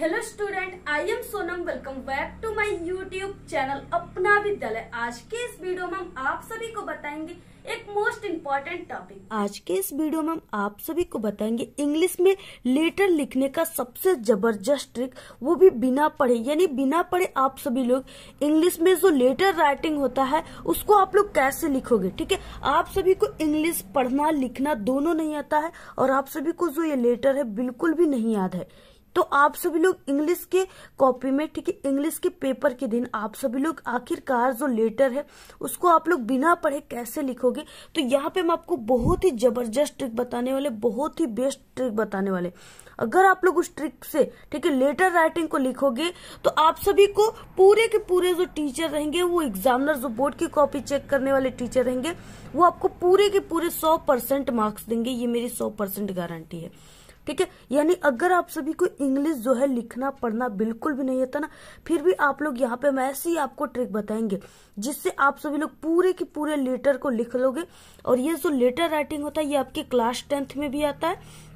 hello student I am Sonam welcome back to my YouTube channel अपना विद्यालय आज के इस वीडियो में हम आप सभी को बताएंगे एक मोस्ट इम्पोर्टेंट टॉपिक आज के इस वीडियो में हम आप सभी को बताएंगे इंग्लिश में लेटर लिखने का सबसे जबरदस्त ट्रिक वो भी बिना पढ़े यानी बिना पढ़े आप सभी लोग इंग्लिश में जो लेटर राइटिंग होता है उसको आप लोग कैसे लिखोगे ठीक है आप सभी को इंग्लिश पढ़ना लिखना दोनों नहीं आता है और आप सभी को जो ये लेटर है बिल्कुल भी नहीं याद है तो आप सभी लोग इंग्लिश के कॉपी में ठीक है इंग्लिश के पेपर के दिन आप सभी लोग आखिरकार जो लेटर है उसको आप लोग बिना पढ़े कैसे लिखोगे तो यहाँ पे हम आपको बहुत ही जबरदस्त ट्रिक बताने वाले बहुत ही बेस्ट ट्रिक बताने वाले अगर आप लोग उस ट्रिक से ठीक है लेटर राइटिंग को लिखोगे तो आप सभी को पूरे के पूरे जो टीचर रहेंगे वो एग्जामिनर जो बोर्ड की कॉपी चेक करने वाले टीचर रहेंगे वो आपको पूरे के पूरे सौ परसेंट मार्क्स देंगे ये मेरी सौ परसेंट गारंटी है ठीक है यानी अगर आप सभी को इंग्लिश जो है लिखना पढ़ना बिल्कुल भी नहीं आता ना फिर भी आप लोग यहाँ पे हम ऐसी आपको ट्रिक बताएंगे जिससे आप सभी लोग पूरे के पूरे लेटर को लिख लोगे और ये जो लेटर राइटिंग होता है ये आपके क्लास टेंथ में भी आता है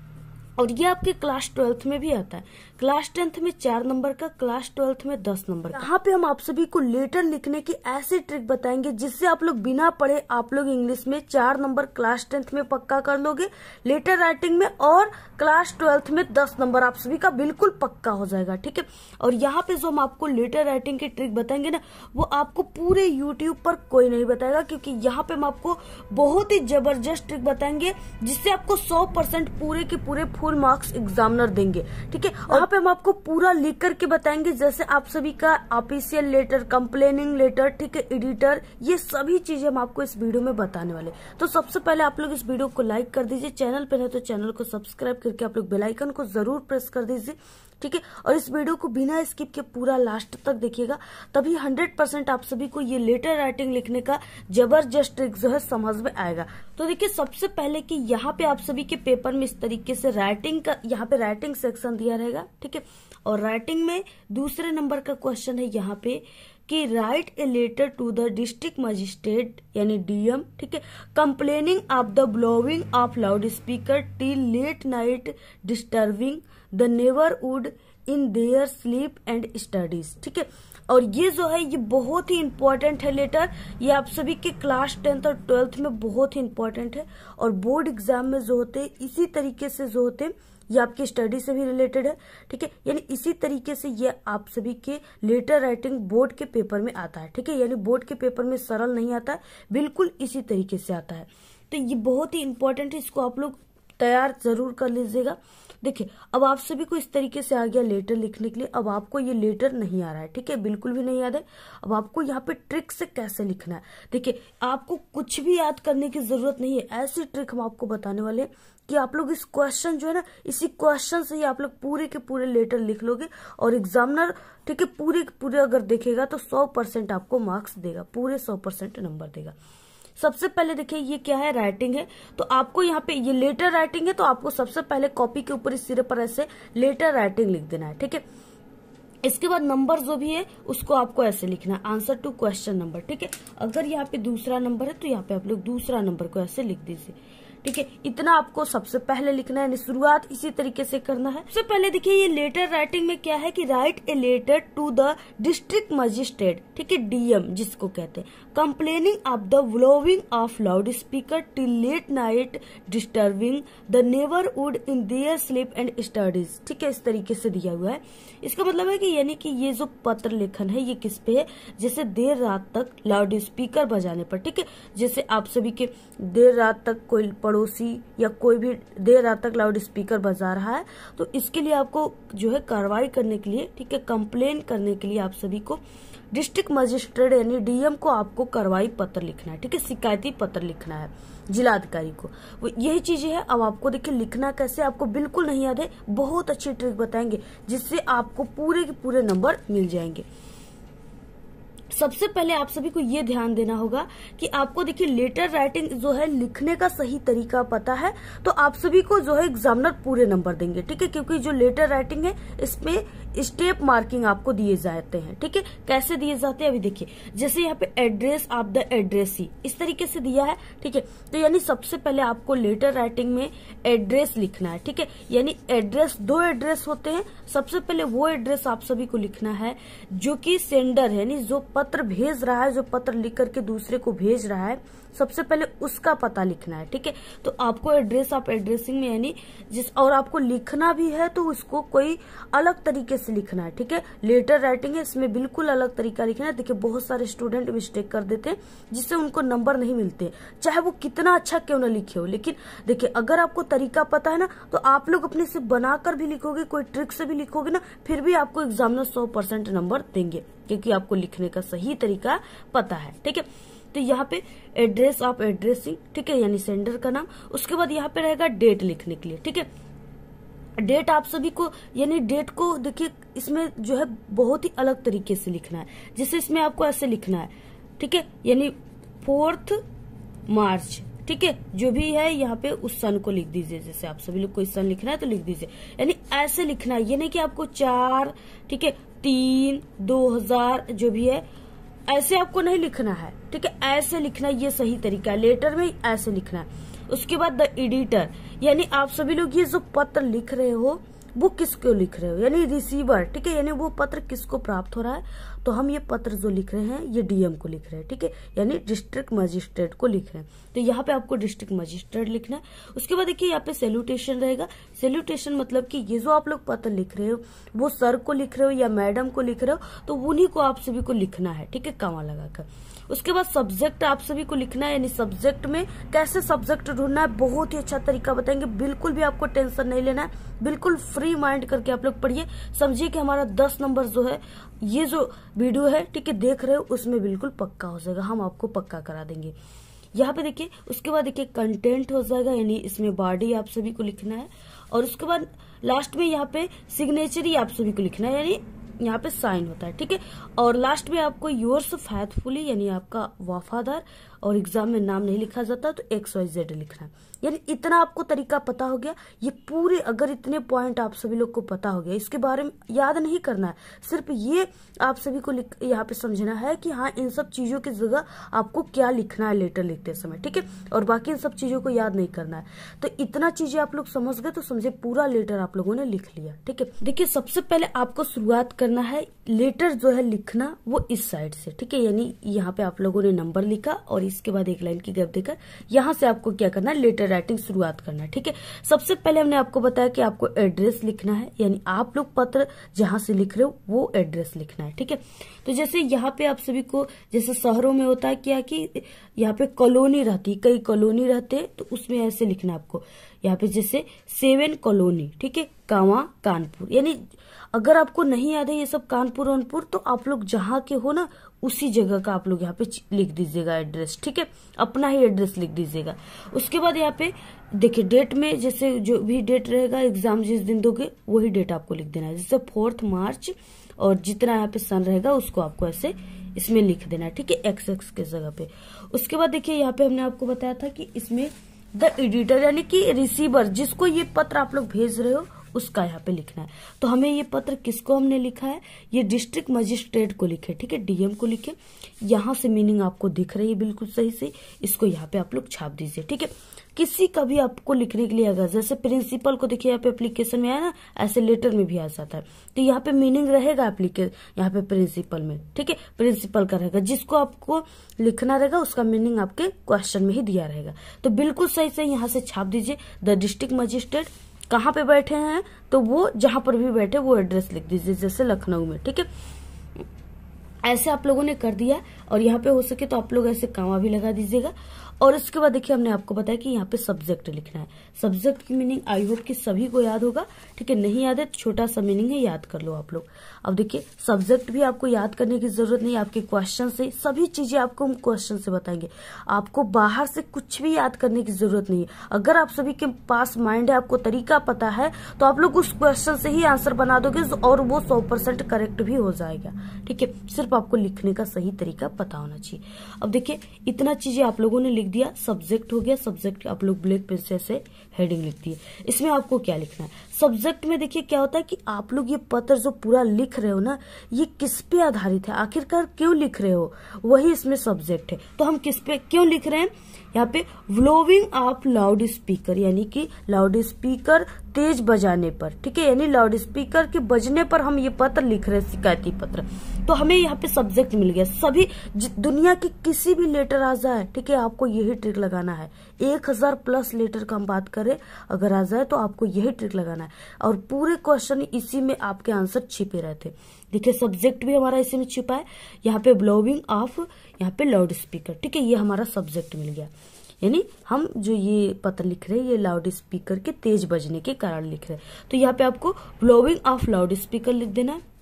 और ये आपके क्लास ट्वेल्थ में भी आता है क्लास टेंथ में चार नंबर का क्लास ट्वेल्थ में दस नंबर का यहाँ पे हम आप सभी को लेटर लिखने की ऐसी ट्रिक बताएंगे जिससे आप लोग बिना पढ़े आप लोग इंग्लिश में चार नंबर क्लास टेंथ में पक्का कर लोगे लेटर राइटिंग में और क्लास ट्वेल्थ में दस नंबर आप सभी का बिल्कुल पक्का हो जाएगा ठीक है और यहाँ पे जो हम आपको लेटर राइटिंग की ट्रिक बताएंगे ना वो आपको पूरे यूट्यूब पर कोई नहीं बताएगा क्योंकि यहाँ पे हम आपको बहुत ही जबरदस्त ट्रिक बताएंगे जिससे आपको सौ परसेंट पूरे के पूरे फुल मार्क्स एग्जामिनर देंगे ठीक है और यहाँ पे हम आपको पूरा लिख करके बताएंगे जैसे आप सभी का ऑफिशियल लेटर कंप्लेनिंग लेटर ठीक है एडिटर ये सभी चीजें हम आपको इस वीडियो में बताने वाले तो सबसे पहले आप लोग इस वीडियो को लाइक कर दीजिए चैनल पर है तो चैनल को सब्सक्राइब करके आप लोग बेलाइकन को जरूर प्रेस कर दीजिए ठीक है और इस वीडियो को बिना स्किप के पूरा लास्ट तक देखिएगा तभी हंड्रेड परसेंट आप सभी को ये लेटर राइटिंग लिखने का जबरदस्त ट्रिक जो है समझ में आएगा तो देखिए सबसे पहले कि यहाँ पे आप सभी के पेपर में इस तरीके से राइटिंग का यहाँ पे राइटिंग सेक्शन दिया रहेगा ठीक है और राइटिंग में दूसरे नंबर का क्वेश्चन है यहाँ पे कि write a letter to the district magistrate यानी डीएम ठीक है complaining of the blowing of loud speaker till late night disturbing the would in their sleep and studies ठीक है और ये जो है ये बहुत ही इंपॉर्टेंट है लेटर ये आप सभी के क्लास टेंथ और ट्वेल्थ में बहुत ही इंपॉर्टेंट है और बोर्ड एग्जाम में जो होते इसी तरीके से जो होते हैं ये आपकी स्टडी से भी रिलेटेड है ठीक है यानी इसी तरीके से ये आप सभी के लेटर राइटिंग बोर्ड के पेपर में आता है ठीक है यानी बोर्ड के पेपर में सरल नहीं आता बिल्कुल इसी तरीके से आता है तो ये बहुत ही इंपॉर्टेंट है इसको आप लोग तैयार जरूर कर लीजिएगा देखिए अब आप सभी को इस तरीके से आ गया लेटर लिखने के लिए अब आपको ये लेटर नहीं आ रहा है ठीक है बिल्कुल भी नहीं याद है अब आपको यहाँ पे ट्रिक से कैसे लिखना है देखिए आपको कुछ भी याद करने की जरूरत नहीं है ऐसी ट्रिक हम आपको बताने वाले हैं कि आप लोग इस क्वेश्चन जो है ना इसी क्वेश्चन से ही आप लोग पूरे के पूरे लेटर लिख लोगे और एग्जामिनर ठीक है पूरे के पूरे अगर देखेगा तो सौ परसेंट आपको मार्क्स देगा पूरे सौ परसेंट नंबर देगा सबसे पहले देखिए ये क्या है राइटिंग है तो आपको यहाँ पे ये लेटर राइटिंग है तो आपको सबसे पहले कॉपी के ऊपर इस सिरे पर ऐसे लेटर राइटिंग लिख देना है ठीक है इसके बाद नंबर जो भी है उसको आपको ऐसे लिखना है आंसर टू क्वेश्चन नंबर ठीक है अगर यहाँ पे दूसरा नंबर है तो यहाँ पे आप लोग दूसरा नंबर को ऐसे लिख दीजिए ठीक है इतना आपको सबसे पहले लिखना है शुरुआत इसी तरीके से करना है सबसे पहले देखिए ये लेटर राइटिंग में क्या है कि write a letter to the district magistrate ठीक है डीएम जिसको कहते हैं complaining of the blowing of loud speaker till late night disturbing the never would in their sleep and studies ठीक है इस तरीके से दिया हुआ है इसका मतलब है कि यानी कि ये जो पत्र लेखन है ये किस पे है जैसे देर रात तक लाउड स्पीकर बजाने पर ठीक है जैसे आप सभी के देर रात तक कोई पड़ोसी या कोई भी देर रात तक लाउड स्पीकर बजा रहा है तो इसके लिए आपको जो है कार्रवाई करने के लिए ठीक है कंप्लेन करने के लिए आप सभी को डिस्ट्रिक्ट मजिस्ट्रेट यानी डीएम को आपको कार्रवाई पत्र लिखना है ठीक है शिकायती पत्र लिखना है जिलाधिकारी को वो यही चीज है अब आपको देखिए लिखना कैसे आपको बिल्कुल नहीं याद है बहुत अच्छी ट्रिक बताएंगे जिससे आपको पूरे के पूरे नंबर मिल जाएंगे सबसे पहले आप सभी को ये ध्यान देना होगा कि आपको देखिए लेटर राइटिंग जो है लिखने का सही तरीका पता है तो आप सभी को जो है एग्जामिनर पूरे नंबर देंगे ठीक है क्योंकि जो लेटर राइटिंग है इसमें स्टेप मार्किंग आपको दिए जाते हैं ठीक है कैसे दिए जाते हैं अभी देखिए जैसे यहाँ पे एड्रेस ऑफ द एड्रेस ही इस तरीके से दिया है ठीक है तो यानी सबसे पहले आपको लेटर राइटिंग में एड्रेस लिखना है ठीक है यानी एड्रेस दो एड्रेस होते हैं सबसे पहले वो एड्रेस आप सभी को लिखना है जो कि सेंडर यानी जो पत्र भेज रहा है जो पत्र लिख करके दूसरे को भेज रहा है सबसे पहले उसका पता लिखना है ठीक है तो आपको एड्रेस आप एड्रेसिंग में यानी जिस और आपको लिखना भी है तो उसको कोई अलग तरीके से लिखना है ठीक है लेटर राइटिंग है इसमें बिल्कुल अलग तरीका लिखना है देखिए बहुत सारे स्टूडेंट मिस्टेक कर देते हैं जिससे उनको नंबर नहीं मिलते चाहे वो कितना अच्छा क्यों ना लिखे हो लेकिन देखिये अगर आपको तरीका पता है ना तो आप लोग अपने से बनाकर भी लिखोगे कोई ट्रिक से भी लिखोगे ना फिर भी आपको एग्जाम में सौ परसेंट नंबर देंगे क्योंकि आपको लिखने का सही तरीका पता है ठीक है तो यहाँ पे एड्रेस ऑफ एड्रेसिंग ठीक है यानी सेंडर का नाम उसके बाद यहाँ पे रहेगा डेट लिखने के लिए ठीक है डेट आप सभी को यानी डेट को देखिए इसमें जो है बहुत ही अलग तरीके से लिखना है जैसे इसमें आपको ऐसे लिखना है ठीक है यानी फोर्थ मार्च ठीक है जो भी है यहाँ पे उस सन को लिख दीजिए जैसे आप सभी लोग कोई सन लिखना है तो लिख दीजिए यानी ऐसे लिखना है ये नहीं कि आपको चार ठीक है तीन दो हजार जो भी है ऐसे आपको नहीं लिखना है ठीक है ऐसे लिखना ये सही तरीका है लेटर में ऐसे लिखना है उसके बाद द एडिटर यानी आप सभी लोग ये जो पत्र लिख रहे हो वो किसको लिख रहे हो यानी रिसीवर ठीक है यानी वो पत्र किसको प्राप्त हो रहा है तो हम ये पत्र जो लिख रहे हैं ये डीएम को लिख रहे हैं ठीक है यानी डिस्ट्रिक्ट मजिस्ट्रेट को लिख रहे हैं तो यहाँ पे आपको डिस्ट्रिक्ट मजिस्ट्रेट लिखना है उसके बाद देखिए यहाँ पे सेल्यूटेशन रहेगा सेल्यूटेशन मतलब कि ये जो आप लोग पत्र लिख रहे हो वो सर को लिख रहे हो या मैडम को लिख रहे हो तो उन्हीं को आप सभी को लिखना है ठीक है कमा लगाकर उसके बाद सब्जेक्ट आप सभी को लिखना है यानी सब्जेक्ट में कैसे सब्जेक्ट ढूंढना है बहुत ही अच्छा तरीका बताएंगे बिल्कुल भी आपको टेंशन नहीं लेना है बिल्कुल फ्री माइंड करके आप लोग पढ़िए समझिए कि हमारा दस नंबर जो है ये जो वीडियो है ठीक है देख रहे हो उसमें बिल्कुल पक्का हो जाएगा हम आपको पक्का करा देंगे यहाँ पे देखिए उसके बाद देखिए कंटेंट हो जाएगा यानी इसमें बॉडी आप सभी को लिखना है और उसके बाद लास्ट में यहाँ पे सिग्नेचर ही आप सभी को लिखना है यानी यहाँ पे साइन होता है ठीक है और लास्ट में आपको योर्स फैथफुली यानी आपका वफादार और एग्जाम में नाम नहीं लिखा जाता तो एक्स वाई जेड लिखना यानी इतना आपको तरीका पता हो गया ये पूरे अगर इतने पॉइंट आप सभी लोग को पता हो गया इसके बारे में याद नहीं करना है सिर्फ ये आप सभी को यहाँ पे समझना है कि हाँ इन सब चीज़ों की जगह आपको क्या लिखना है लेटर लिखते समय ठीक है और बाकी इन सब चीज़ों को याद नहीं करना है तो इतना चीज़ें आप लोग समझ गए तो समझे पूरा लेटर आप लोगों ने लिख लिया ठीक है देखिये सबसे पहले आपको शुरुआत करना है लेटर जो है लिखना वो इस साइड से ठीक है यानी यहाँ पे आप लोगों ने नंबर लिखा और इस इसके बाद एक लाइन की गैप देकर यहां से आपको क्या करना है लेटर राइटिंग शुरुआत करना है ठीक है सबसे पहले हमने आपको बताया कि आपको एड्रेस लिखना है यानी आप लोग पत्र जहां से लिख रहे हो वो एड्रेस लिखना है ठीक है तो जैसे यहाँ पे आप सभी को जैसे शहरों में होता है क्या कि यहाँ पे कॉलोनी रहती कई कॉलोनी रहते हैं तो उसमें ऐसे लिखना है आपको यहाँ पे जैसे सेवन कॉलोनी ठीक है कावा कानपुर यानी अगर आपको नहीं याद है ये सब कानपुर वनपुर तो आप लोग जहां के हो ना उसी जगह का आप लोग यहाँ पे लिख दीजिएगा एड्रेस ठीक है अपना ही एड्रेस लिख दीजिएगा उसके बाद यहाँ पे देखिए डेट में जैसे जो भी डेट रहेगा एग्जाम जिस दिन दोगे वही डेट आपको लिख देना है जैसे फोर्थ मार्च और जितना यहाँ पे सन रहेगा उसको आपको ऐसे इसमें लिख देना है ठीक है एक्स एक्स के जगह पे उसके बाद देखिये यहाँ पे हमने आपको बताया था कि इसमें द एडिटर यानी कि रिसीवर जिसको ये पत्र आप लोग भेज रहे हो उसका यहाँ पे लिखना है तो हमें ये पत्र किसको हमने लिखा है ये डिस्ट्रिक्ट मजिस्ट्रेट को लिखे ठीक है डीएम को लिखे यहाँ से मीनिंग आपको दिख रही है बिल्कुल सही से इसको यहाँ पे आप लोग छाप दीजिए ठीक है किसी का भी आपको लिखने के लिए अगर जैसे प्रिंसिपल को देखिए यहाँ पे एप्लीकेशन में आया ना ऐसे लेटर में भी आ जाता है तो यहाँ पे मीनिंग रहेगा एप्लीकेशन यहाँ पे प्रिंसिपल में ठीक है प्रिंसिपल का रहेगा जिसको आपको लिखना रहेगा उसका मीनिंग आपके क्वेश्चन में ही दिया रहेगा तो बिल्कुल सही से यहाँ से छाप दीजिए द डिस्ट्रिक्ट मजिस्ट्रेट कहाँ पे बैठे हैं तो वो जहां पर भी बैठे वो एड्रेस लिख दीजिए जैसे लखनऊ में ठीक है ऐसे आप लोगों ने कर दिया और यहाँ पे हो सके तो आप लोग ऐसे कावा भी लगा दीजिएगा और उसके बाद देखिए हमने आपको बताया कि यहाँ पे सब्जेक्ट लिखना है सब्जेक्ट की मीनिंग आई होप कि सभी को याद होगा ठीक है नहीं याद है तो छोटा सा मीनिंग है याद कर लो आप लोग अब देखिए सब्जेक्ट भी आपको याद करने की जरूरत नहीं आपके क्वेश्चन से सभी चीजें आपको हम क्वेश्चन से बताएंगे आपको बाहर से कुछ भी याद करने की जरूरत नहीं है अगर आप सभी के पास माइंड है आपको तरीका पता है तो आप लोग उस क्वेश्चन से ही आंसर बना दोगे और वो सौ करेक्ट भी हो जाएगा ठीक है सिर्फ सिर्फ आपको लिखने का सही तरीका पता होना चाहिए अब देखिए इतना चीजें आप लोगों ने लिख दिया सब्जेक्ट हो गया सब्जेक्ट आप लोग ब्लैक पेन से हेडिंग लिख दिए इसमें आपको क्या लिखना है सब्जेक्ट में देखिए क्या होता है कि आप लोग ये पत्र जो पूरा लिख रहे हो ना ये किस पे आधारित है आखिरकार क्यों लिख रहे हो वही इसमें सब्जेक्ट है तो हम किस पे क्यों लिख रहे हैं यहाँ पे ब्लोविंग ऑफ लाउड स्पीकर यानी कि लाउड स्पीकर तेज बजाने पर ठीक है यानी लाउड स्पीकर के बजने पर हम ये पत्र लिख रहे हैं शिकायती पत्र तो हमें यहाँ पे सब्जेक्ट मिल गया सभी दुनिया के किसी भी लेटर आ जाए ठीक है आपको यही ट्रिक लगाना है एक हजार प्लस लेटर का हम बात करें अगर आ जाए तो आपको यही ट्रिक लगाना है है और पूरे क्वेश्चन इसी में आपके आंसर छिपे रहते देखिए सब्जेक्ट भी हमारा इसी में छिपा है यहाँ पे ब्लोविंग ऑफ यहाँ पे लाउड स्पीकर ठीक है ये हमारा सब्जेक्ट मिल गया यानी हम जो ये पत्र लिख रहे हैं ये लाउड स्पीकर के तेज बजने के कारण लिख रहे हैं तो यहाँ पे आपको ब्लोविंग ऑफ लाउड स्पीकर लिख देना है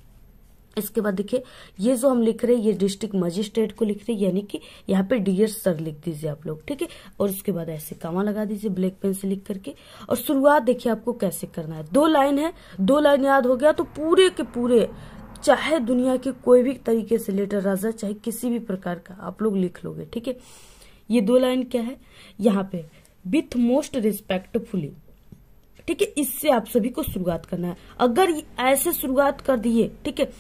इसके बाद देखिए ये जो हम लिख रहे हैं ये डिस्ट्रिक्ट मजिस्ट्रेट को लिख रहे हैं यानी कि यहाँ पे डीएस सर लिख दीजिए आप लोग ठीक है और उसके बाद ऐसे कामा लगा दीजिए ब्लैक पेन से लिख करके और शुरुआत देखिए आपको कैसे करना है दो लाइन है दो लाइन याद हो गया तो पूरे के पूरे चाहे दुनिया के कोई भी तरीके से लेटर राजा चाहे किसी भी प्रकार का आप लोग लिख लोगे ठीक है ये दो लाइन क्या है यहाँ पे विथ मोस्ट रिस्पेक्टफुली ठीक है इससे आप सभी को शुरुआत करना है अगर ऐसे शुरुआत कर दिए ठीक है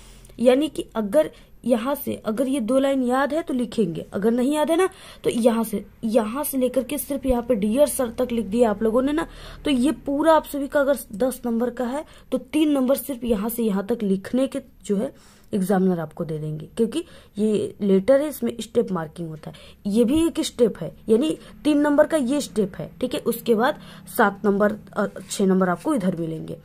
यानी कि अगर यहाँ से अगर ये दो लाइन याद है तो लिखेंगे अगर नहीं याद है ना तो यहाँ से यहाँ से लेकर के सिर्फ यहाँ पे डियर सर तक लिख दिया आप लोगों ने ना तो ये पूरा आप सभी का अगर दस नंबर का है तो तीन नंबर सिर्फ यहाँ से यहाँ तक लिखने के जो है एग्जामिनर आपको दे देंगे क्योंकि ये लेटर है इसमें स्टेप मार्किंग होता है ये भी एक स्टेप है यानी तीन नंबर का ये स्टेप है ठीक है उसके बाद सात नंबर और छह नंबर आपको इधर मिलेंगे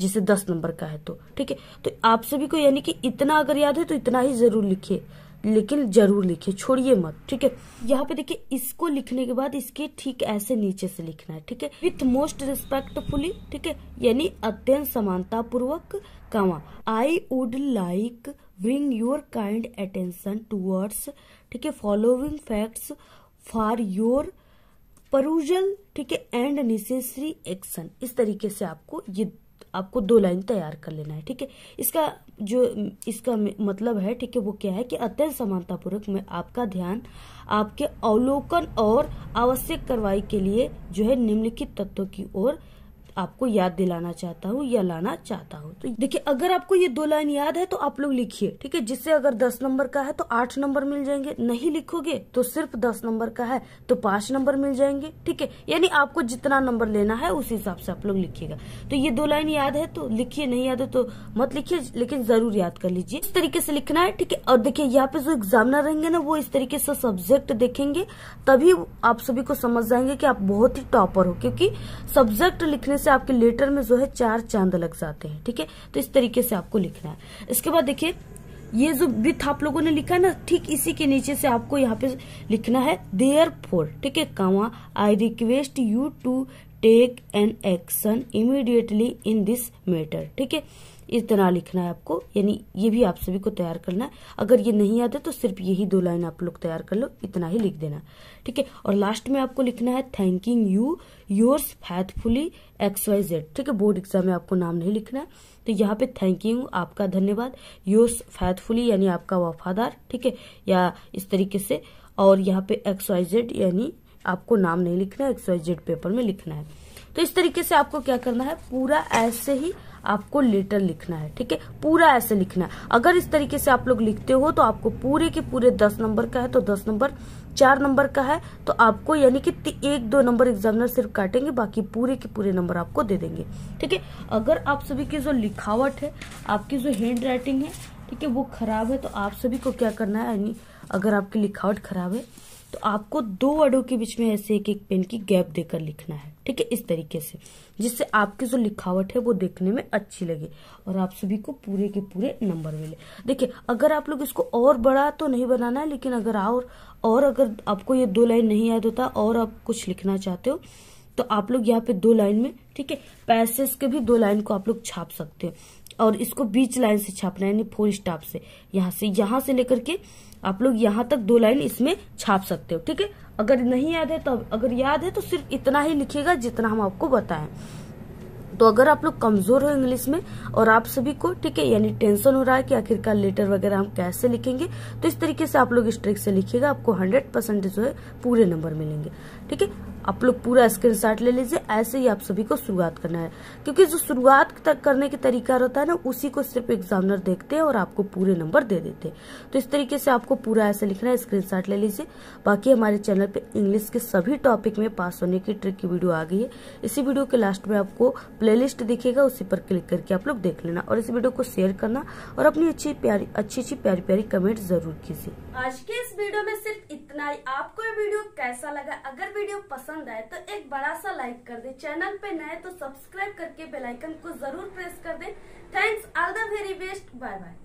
जिसे दस नंबर का है तो ठीक है तो आप सभी को यानी कि इतना अगर याद है तो इतना ही जरूर लिखिए लेकिन जरूर लिखिए छोड़िए मत ठीक है यहाँ पे देखिए इसको लिखने के बाद इसके ठीक ऐसे नीचे से लिखना है ठीक है विथ मोस्ट रिस्पेक्टफुली ठीक है यानी अत्यंत समानता पूर्वक comma I would like bring your kind attention towards ठीक है following facts for your perusal ठीक है एंड नेसेसरी एक्शन इस तरीके से आपको ये आपको दो लाइन तैयार कर लेना है ठीक है इसका जो इसका मतलब है ठीक है वो क्या है कि अत्यंत समानतापूर्वक में आपका ध्यान आपके अवलोकन और आवश्यक कार्रवाई के लिए जो है निम्नलिखित तत्वों की ओर आपको याद दिलाना चाहता हूँ या लाना चाहता हूँ तो देखिए अगर आपको ये दो लाइन याद है तो आप लोग लिखिए ठीक है जिससे अगर दस नंबर का है तो आठ नंबर मिल जाएंगे नहीं लिखोगे तो सिर्फ दस नंबर का है तो पांच नंबर मिल जाएंगे ठीक है यानी आपको जितना नंबर लेना है उस हिसाब से आप लोग लिखिएगा तो ये दो लाइन याद है तो लिखिए नहीं याद है तो मत लिखिए लेकिन जरूर याद कर लीजिए इस तरीके से लिखना है ठीक है और देखिये यहाँ पे जो एग्जामिनर रहेंगे ना वो इस तरीके से सब्जेक्ट देखेंगे तभी आप सभी को समझ जाएंगे कि आप बहुत ही टॉपर हो क्योंकि सब्जेक्ट लिखने से आपके लेटर में जो है चार चांद लग जाते हैं ठीक है तो इस तरीके से आपको लिखना है इसके बाद देखिए ये जो विथ आप लोगों ने लिखा ना ठीक इसी के नीचे से आपको यहाँ पे लिखना है देयर फोर ठीक है comma I request you to take an action immediately in this matter ठीक है इस तरह लिखना है आपको यानी ये भी आप सभी को तैयार करना है अगर ये नहीं आता तो सिर्फ यही दो लाइन आप लोग तैयार कर लो इतना ही लिख देना ठीक है और लास्ट में आपको लिखना है thanking you yours faithfully X Y Z ठीक है बोर्ड एग्जाम में आपको नाम नहीं लिखना है तो यहाँ पे थैंक यू आपका धन्यवाद योर्स फैथफुली यानी आपका वफादार ठीक है या इस तरीके से और यहाँ पे एक्स वाई जेड यानी आपको नाम नहीं लिखना है एक्स वाई जेड पेपर में लिखना है तो इस तरीके से आपको क्या करना है पूरा ऐसे ही आपको लेटर लिखना है ठीक है पूरा ऐसे लिखना है अगर इस तरीके से आप लोग लिखते हो तो आपको पूरे के पूरे दस नंबर का है तो दस नंबर चार नंबर का है तो आपको यानी कि एक दो नंबर एग्जामिनर सिर्फ काटेंगे बाकी पूरे के पूरे नंबर आपको दे देंगे ठीक है अगर आप सभी की जो लिखावट है आपकी जो हैंड राइटिंग है ठीक है वो खराब है तो आप सभी को क्या करना है यानी अगर आपकी लिखावट खराब है तो आपको दो वर्डों के बीच में ऐसे एक एक पेन की गैप देकर लिखना है ठीक है इस तरीके से जिससे आपकी जो लिखावट है वो देखने में अच्छी लगे और आप सभी को पूरे के पूरे नंबर मिले देखिए अगर आप लोग इसको और बड़ा तो नहीं बनाना है लेकिन अगर और और अगर आपको ये दो लाइन नहीं याद होता और आप कुछ लिखना चाहते हो तो आप लोग यहाँ पे दो लाइन में ठीक है पैसेज के भी दो लाइन को आप लोग छाप सकते हो और इसको बीच लाइन से छापना यानी फोर स्टाप से यहाँ से यहाँ से लेकर के आप लोग यहाँ तक दो लाइन इसमें छाप सकते हो ठीक है अगर नहीं याद है तो अगर याद है तो सिर्फ इतना ही लिखेगा जितना हम आपको बताएं तो अगर आप लोग कमजोर हो इंग्लिश में और आप सभी को ठीक है यानी टेंशन हो रहा है कि आखिरकार लेटर वगैरह हम कैसे लिखेंगे तो इस तरीके से आप लोग इस ट्रिक से लिखिएगा आपको हंड्रेड परसेंट जो है पूरे नंबर मिलेंगे ठीक है आप लोग पूरा शॉट ले लीजिए ऐसे ही आप सभी को शुरुआत करना है क्योंकि जो शुरुआत तक करने के तरीका रहता है ना उसी को सिर्फ एग्जामिनर देखते हैं और आपको पूरे नंबर दे देते हैं तो इस तरीके से आपको पूरा ऐसे लिखना है स्क्रीनशॉट ले लीजिए बाकी हमारे चैनल पे इंग्लिश के सभी टॉपिक में पास होने की ट्रिक की वीडियो आ गई है इसी वीडियो के लास्ट में आपको प्ले दिखेगा उसी पर क्लिक करके आप लोग देख लेना और इस वीडियो को शेयर करना और अपनी अच्छी प्यारी अच्छी अच्छी प्यारी प्यारी कमेंट जरूर कीजिए आज के इस वीडियो में सिर्फ इतना ही आपको वीडियो कैसा लगा अगर वीडियो पसंद आए तो एक बड़ा सा लाइक कर दे चैनल पे नए तो सब्सक्राइब करके बेलाइकन को जरूर प्रेस कर दे thanks all the very best bye bye